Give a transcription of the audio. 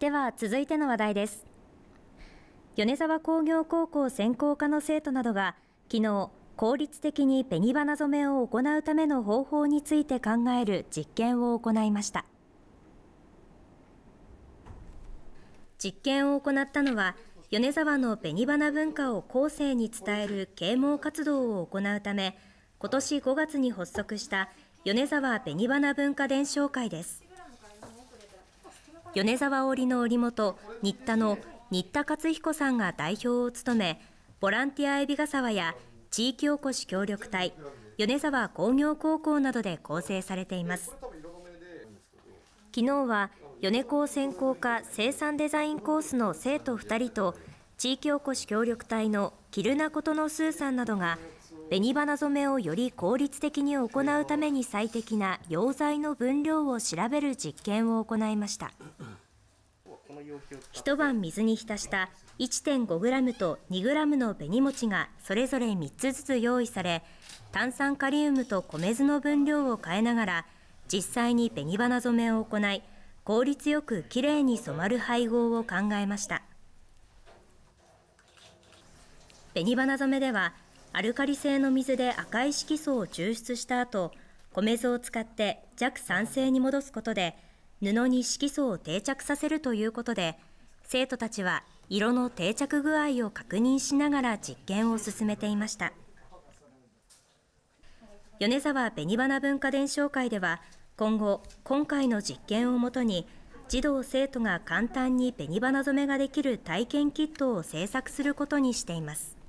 では続いての話題です米沢工業高校専攻科の生徒などが昨日効率的に紅花染めを行うための方法について考える実験を行いました実験を行ったのは米沢の紅花文化を後世に伝える啓蒙活動を行うため今年5月に発足した米沢紅花文化伝承会です米沢織の織元新田の新田勝彦さんが代表を務めボランティアえびが沢や地域おこし協力隊米沢工業高校などで構成されています昨日は米高専攻科生産デザインコースの生徒2人と地域おこし協力隊のキルナことのスーさんなどが紅花染めをより効率的に行うために最適な溶剤の分量を調べる実験を行いました一晩水に浸した 1.5g と 2g の紅餅がそれぞれ3つずつ用意され炭酸カリウムと米酢の分量を変えながら実際に紅花染めを行い効率よくきれいに染まる配合を考えました紅花染めではアルカリ性の水で赤い色素を抽出した後米酢を使って弱酸性に戻すことで布に色素を定着させるということで生徒たちは色の定着具合を確認しながら実験を進めていました米沢紅花文化伝承会では今後今回の実験をもとに児童生徒が簡単に紅花染めができる体験キットを制作することにしています